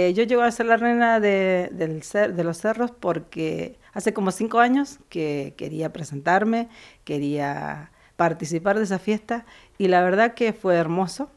Eh, yo llego a ser la reina de, los cerros porque hace como cinco años que quería presentarme, quería participar de esa fiesta y la verdad que fue hermoso.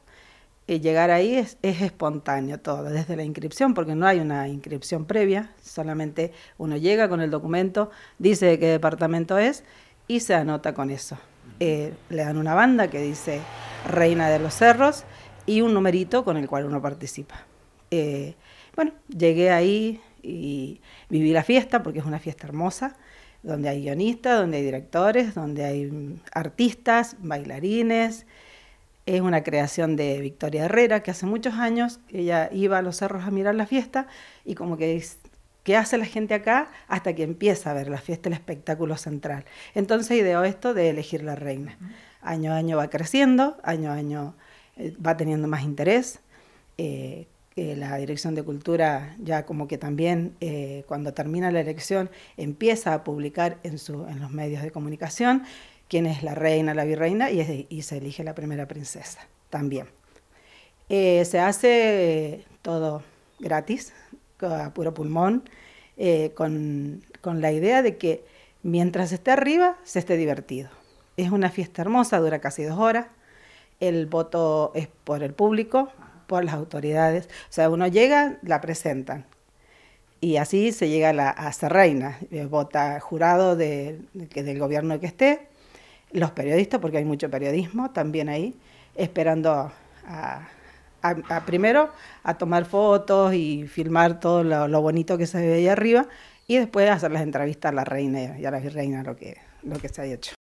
Eh, llegar ahí es, espontáneo todo, desde la inscripción, porque no hay una inscripción previa, solamente uno llega con el documento, dice de qué departamento es y se anota con eso. Eh, le dan una banda que dice Reina de los Cerros y un numerito con el cual uno participa. Eh, bueno, llegué ahí y viví la fiesta, porque es una fiesta hermosa, donde hay guionistas, donde hay directores, donde hay mm, artistas, bailarines. Es una creación de Victoria Herrera, que hace muchos años ella iba a los cerros a mirar la fiesta y como que es, ¿qué hace la gente acá? Hasta que empieza a ver la fiesta, el espectáculo central. Entonces ideó esto de elegir la reina. Año a año va creciendo, año a año eh, va teniendo más interés. Eh, la Dirección de Cultura ya como que también eh, cuando termina la elección empieza a publicar en, los medios de comunicación quién es la reina, la virreina, y, se elige la primera princesa también. Eh, se hace todo gratis, a puro pulmón, eh, con la idea de que mientras esté arriba, se esté divertido. Es una fiesta hermosa, dura casi dos horas. El voto es por el público, por las autoridades. O sea, uno llega, la presentan. Y así se llega a, la, Reina, eh, vota jurado de, del gobierno que esté, los periodistas, porque hay mucho periodismo también ahí, esperando a, primero a tomar fotos y filmar todo lo, bonito que se ve ahí arriba, y después hacer las entrevistas a la reina y a la virreina, lo que, lo que se ha hecho.